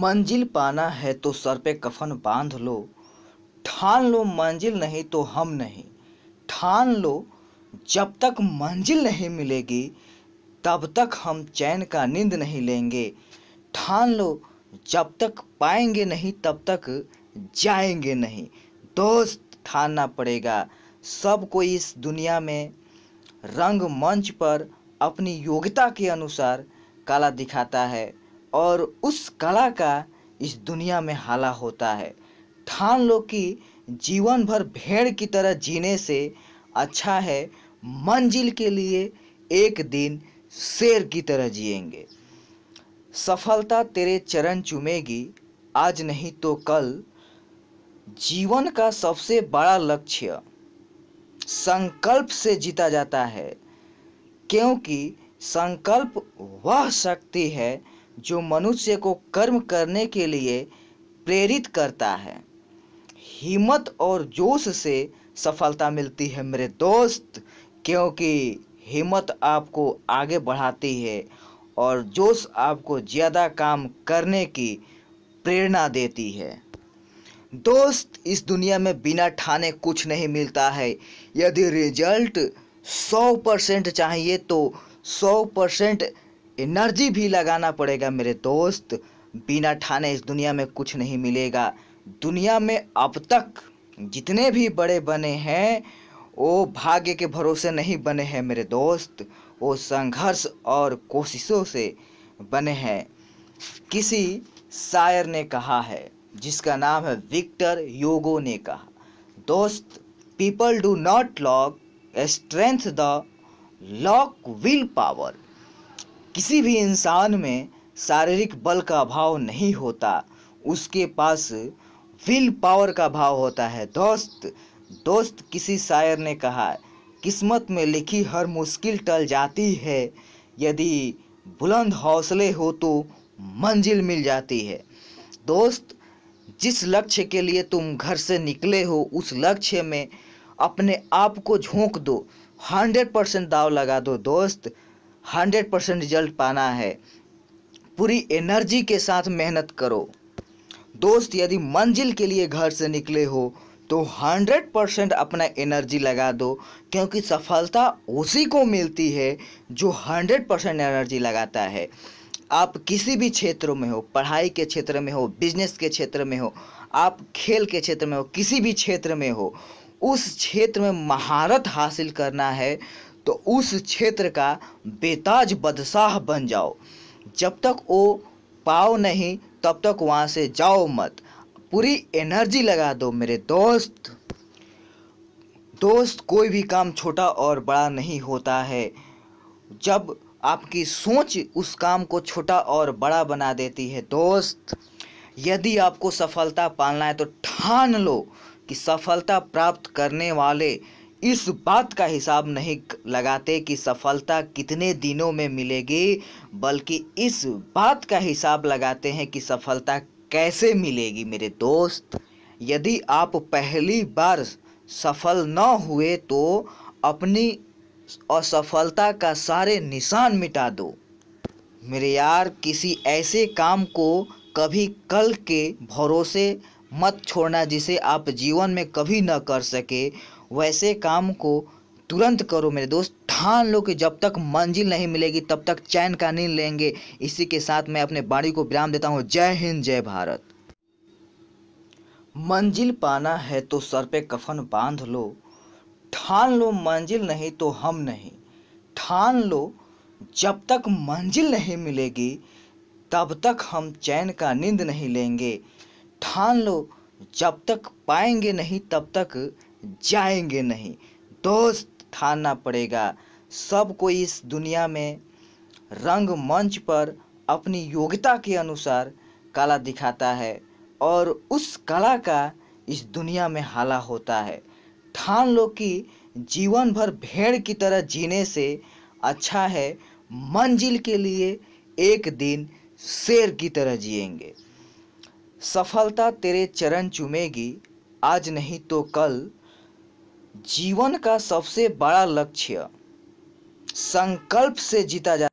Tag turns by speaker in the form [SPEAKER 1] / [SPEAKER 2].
[SPEAKER 1] मंजिल पाना है तो सर पे कफन बांध लो ठान लो मंजिल नहीं तो हम नहीं ठान लो जब तक मंजिल नहीं मिलेगी तब तक हम चैन का नींद नहीं लेंगे ठान लो जब तक पाएंगे नहीं तब तक जाएंगे नहीं दोस्त ठानना पड़ेगा सबको इस दुनिया में रंग मंच पर अपनी योग्यता के अनुसार कला दिखाता है और उस कला का इस दुनिया में हाला होता है ठान लो कि जीवन भर भेड़ की तरह जीने से अच्छा है मंजिल के लिए एक दिन शेर की तरह जिएंगे सफलता तेरे चरण चुमेगी आज नहीं तो कल जीवन का सबसे बड़ा लक्ष्य संकल्प से जीता जाता है क्योंकि संकल्प वह शक्ति है जो मनुष्य को कर्म करने के लिए प्रेरित करता है हिम्मत और जोश से सफलता मिलती है मेरे दोस्त क्योंकि हिम्मत आपको आगे बढ़ाती है और जोश आपको ज़्यादा काम करने की प्रेरणा देती है दोस्त इस दुनिया में बिना ठाने कुछ नहीं मिलता है यदि रिजल्ट सौ परसेंट चाहिए तो सौ परसेंट एनर्जी भी लगाना पड़ेगा मेरे दोस्त बिना ठाने इस दुनिया में कुछ नहीं मिलेगा दुनिया में अब तक जितने भी बड़े बने हैं वो भाग्य के भरोसे नहीं बने हैं मेरे दोस्त वो संघर्ष और कोशिशों से बने हैं किसी शायर ने कहा है जिसका नाम है विक्टर योगो ने कहा दोस्त people do not lack strength the lack will power किसी भी इंसान में शारीरिक बल का अभाव नहीं होता उसके पास विल पावर का भाव होता है दोस्त दोस्त किसी शायर ने कहा किस्मत में लिखी हर मुश्किल टल जाती है यदि बुलंद हौसले हो तो मंजिल मिल जाती है दोस्त जिस लक्ष्य के लिए तुम घर से निकले हो उस लक्ष्य में अपने आप को झोंक दो हंड्रेड परसेंट दाव लगा दो दोस्त हंड्रेड परसेंट रिजल्ट पाना है पूरी एनर्जी के साथ मेहनत करो दोस्त यदि मंजिल के लिए घर से निकले हो तो हंड्रेड परसेंट अपना एनर्जी लगा दो क्योंकि सफलता उसी को मिलती है जो हंड्रेड परसेंट एनर्जी लगाता है आप किसी भी क्षेत्र में हो पढ़ाई के क्षेत्र में हो बिजनेस के क्षेत्र में हो आप खेल के क्षेत्र में हो किसी भी क्षेत्र में हो उस क्षेत्र में महारत हासिल करना है तो उस क्षेत्र का बेताज बदशाह बन जाओ जब तक वो पाओ नहीं तब तक वहाँ से जाओ मत पूरी एनर्जी लगा दो मेरे दोस्त दोस्त कोई भी काम छोटा और बड़ा नहीं होता है जब आपकी सोच उस काम को छोटा और बड़ा बना देती है दोस्त यदि आपको सफलता पालना है तो ठान लो कि सफलता प्राप्त करने वाले इस बात का हिसाब नहीं लगाते कि सफलता कितने दिनों में मिलेगी बल्कि इस बात का हिसाब लगाते हैं कि सफलता कैसे मिलेगी मेरे दोस्त यदि आप पहली बार सफल न हुए तो अपनी असफलता का सारे निशान मिटा दो मेरे यार किसी ऐसे काम को कभी कल के भरोसे मत छोड़ना जिसे आप जीवन में कभी न कर सके वैसे काम को तुरंत करो मेरे दोस्त ठान लो कि जब तक मंजिल नहीं मिलेगी तब तक चैन का नींद लेंगे इसी के साथ मैं अपने बाड़ी को विराम देता हूँ जय हिंद जय भारत मंजिल पाना है तो सर पे कफन बांध लो ठान लो मंजिल नहीं तो हम नहीं ठान लो जब तक मंजिल नहीं मिलेगी तब तक हम चैन का नींद नहीं लेंगे ठान लो जब तक पाएंगे नहीं तब तक जाएंगे नहीं दोस्त ठानना पड़ेगा सबको इस दुनिया में रंगमंच पर अपनी योग्यता के अनुसार कला दिखाता है और उस कला का इस दुनिया में हाला होता है ठान लो कि जीवन भर भेड़ की तरह जीने से अच्छा है मंजिल के लिए एक दिन शेर की तरह जिएंगे सफलता तेरे चरण चुमेगी आज नहीं तो कल जीवन का सबसे बड़ा लक्ष्य संकल्प से जीता जाता